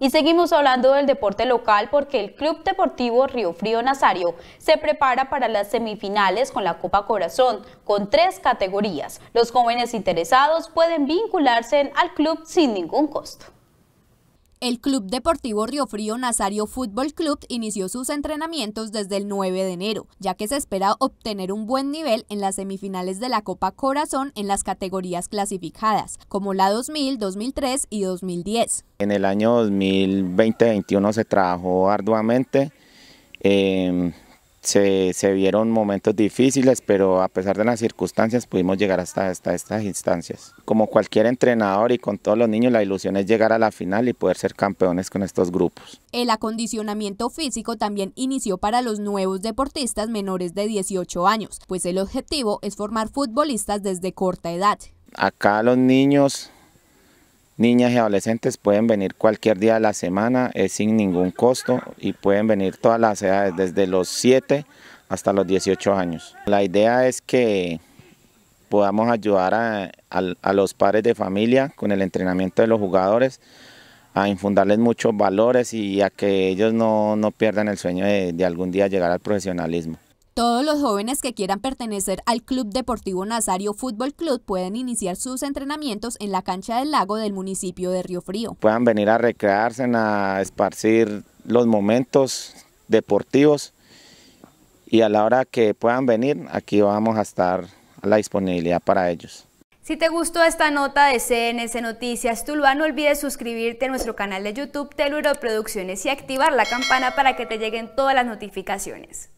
Y seguimos hablando del deporte local porque el Club Deportivo Río Frío Nazario se prepara para las semifinales con la Copa Corazón con tres categorías. Los jóvenes interesados pueden vincularse al club sin ningún costo. El Club Deportivo Río Frío Nazario Fútbol Club inició sus entrenamientos desde el 9 de enero, ya que se espera obtener un buen nivel en las semifinales de la Copa Corazón en las categorías clasificadas, como la 2000, 2003 y 2010. En el año 2020 2021 se trabajó arduamente. Eh, se, vieron momentos difíciles, pero a pesar de las circunstancias pudimos llegar hasta, hasta, estas instancias. Como cualquier entrenador y con todos los niños, la ilusión es llegar a la final y poder ser campeones con estos grupos. El acondicionamiento físico también inició para los nuevos deportistas menores de 18 años, pues el objetivo es formar futbolistas desde corta edad. Acá los niños Niñas y adolescentes pueden venir cualquier día de la semana, es sin ningún costo y pueden venir todas las edades, desde los 7 hasta los 18 años. La idea es que podamos ayudar a, los padres de familia con el entrenamiento de los jugadores, a infundarles muchos valores y a que ellos no, pierdan el sueño de algún día llegar al profesionalismo. Todos los jóvenes que quieran pertenecer al Club Deportivo Nazario Fútbol Club pueden iniciar sus entrenamientos en la cancha del lago del municipio de Río Frío. Puedan venir a recrearse, a esparcir los momentos deportivos y a la hora que puedan venir, aquí vamos a estar a la disponibilidad para ellos. Si te gustó esta nota de CNS Noticias Tuluá, no olvides suscribirte a nuestro canal de YouTube Teluro Producciones y activar la campana para que te lleguen todas las notificaciones.